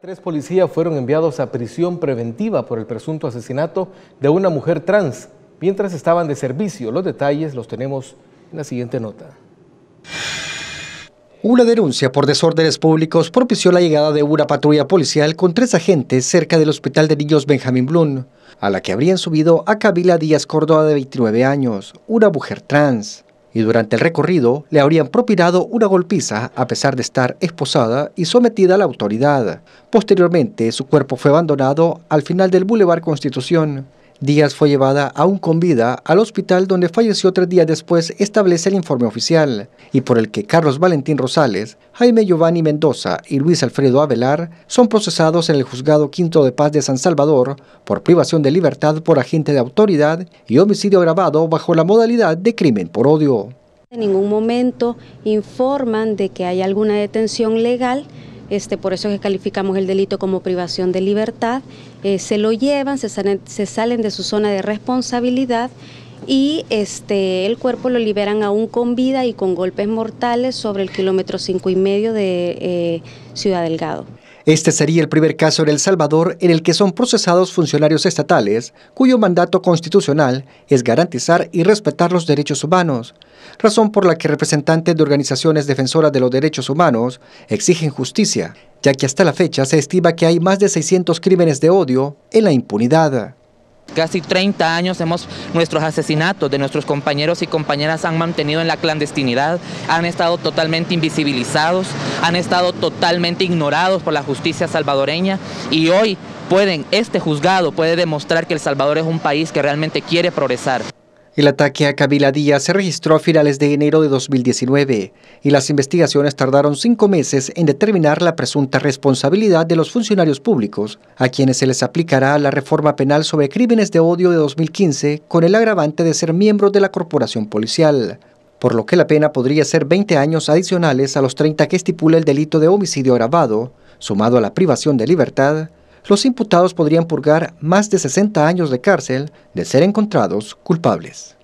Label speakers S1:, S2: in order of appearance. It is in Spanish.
S1: Tres policías fueron enviados a prisión preventiva por el presunto asesinato de una mujer trans mientras estaban de servicio. Los detalles los tenemos en la siguiente nota. Una denuncia por desórdenes públicos propició la llegada de una patrulla policial con tres agentes cerca del Hospital de Niños Benjamín Blum, a la que habrían subido a Kabila Díaz Córdoba de 29 años, una mujer trans y durante el recorrido le habrían propinado una golpiza a pesar de estar esposada y sometida a la autoridad. Posteriormente, su cuerpo fue abandonado al final del Boulevard Constitución. Díaz fue llevada aún con vida al hospital donde falleció tres días después, establece el informe oficial, y por el que Carlos Valentín Rosales, Jaime Giovanni Mendoza y Luis Alfredo Avelar son procesados en el Juzgado Quinto de Paz de San Salvador por privación de libertad por agente de autoridad y homicidio grabado bajo la modalidad de crimen por odio.
S2: En ningún momento informan de que hay alguna detención legal este, por eso es que calificamos el delito como privación de libertad. Eh, se lo llevan, se salen, de su zona de responsabilidad y este, el cuerpo lo liberan aún con vida y con golpes mortales sobre el kilómetro cinco y medio de eh, Ciudad Delgado.
S1: Este sería el primer caso en El Salvador en el que son procesados funcionarios estatales cuyo mandato constitucional es garantizar y respetar los derechos humanos, razón por la que representantes de organizaciones defensoras de los derechos humanos exigen justicia, ya que hasta la fecha se estima que hay más de 600 crímenes de odio en la impunidad.
S3: Casi 30 años hemos, nuestros asesinatos de nuestros compañeros y compañeras han mantenido en la clandestinidad, han estado totalmente invisibilizados, han estado totalmente ignorados por la justicia salvadoreña y hoy pueden, este juzgado puede demostrar que El Salvador es un país que realmente quiere progresar.
S1: El ataque a Kabila Díaz se registró a finales de enero de 2019 y las investigaciones tardaron cinco meses en determinar la presunta responsabilidad de los funcionarios públicos, a quienes se les aplicará la reforma penal sobre crímenes de odio de 2015 con el agravante de ser miembro de la corporación policial, por lo que la pena podría ser 20 años adicionales a los 30 que estipula el delito de homicidio agravado, sumado a la privación de libertad los imputados podrían purgar más de 60 años de cárcel de ser encontrados culpables.